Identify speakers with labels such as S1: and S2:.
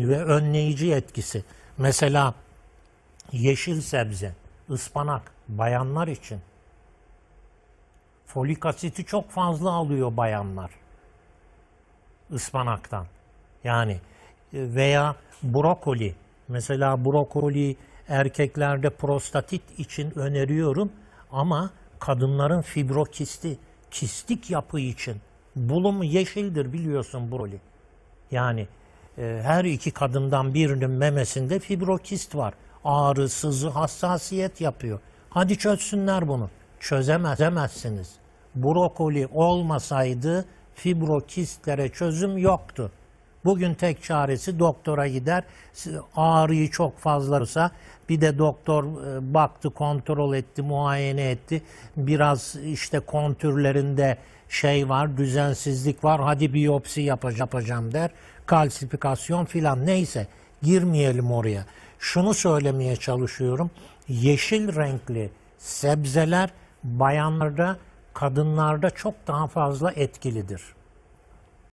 S1: ve önleyici etkisi. Mesela yeşil sebze, ıspanak bayanlar için. Folik asiti çok fazla alıyor bayanlar ıspanaktan. Yani e, veya brokoli. Mesela brokoli erkeklerde prostatit için öneriyorum ama kadınların fibrokisti, kistik yapı için. Bulum yeşildir biliyorsun brokoli. Yani ee, her iki kadından birinin memesinde fibrokist var. Ağrı, sızı, hassasiyet yapıyor. Hadi çözsünler bunu. Çözemezsiniz. Brokoli olmasaydı fibrokistlere çözüm yoktu. Bugün tek çaresi doktora gider. Ağrıyı çok fazlaysa bir de doktor e, baktı, kontrol etti, muayene etti. Biraz işte kontürlerinde şey var, düzensizlik var. Hadi biyopsi yapacağım der. Kalsifikasyon filan neyse girmeyelim oraya. Şunu söylemeye çalışıyorum. Yeşil renkli sebzeler bayanlarda, kadınlarda çok daha fazla etkilidir.